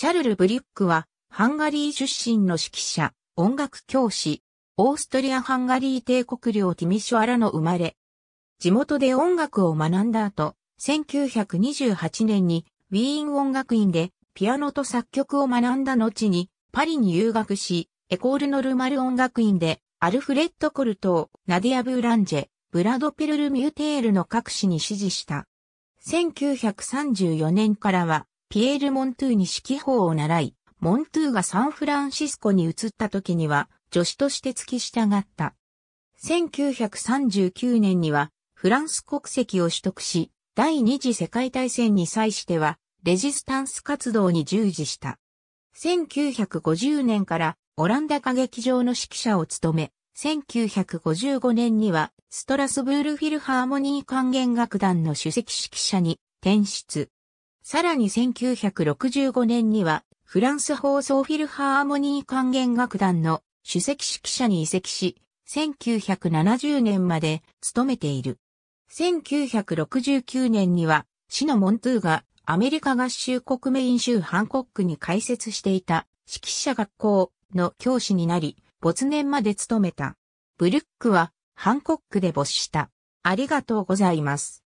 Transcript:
シャルル・ブリュックは、ハンガリー出身の指揮者、音楽教師、オーストリア・ハンガリー帝国領ティミシュアラの生まれ。地元で音楽を学んだ後、1928年にウィーン音楽院でピアノと作曲を学んだ後にパリに留学し、エコールノルマル音楽院でアルフレッド・コルトー、ナディア・ブーランジェ、ブラド・ペルル・ミューテールの各詞に指示した。1934年からはピエール・モントゥーに指揮法を習い、モントゥーがサンフランシスコに移った時には、助手として付き従った。1939年には、フランス国籍を取得し、第二次世界大戦に際しては、レジスタンス活動に従事した。1950年からオランダ歌劇場の指揮者を務め、1955年にはストラスブールフィルハーモニー管弦楽団の首席指揮者に転出。さらに1965年には、フランス放送フィルハーモニー管弦楽団の主席指揮者に移籍し、1970年まで務めている。1969年には、市のモントゥーがアメリカ合衆国メイン州ハンコックに開設していた指揮者学校の教師になり、没年まで務めた。ブルックはハンコックで没した。ありがとうございます。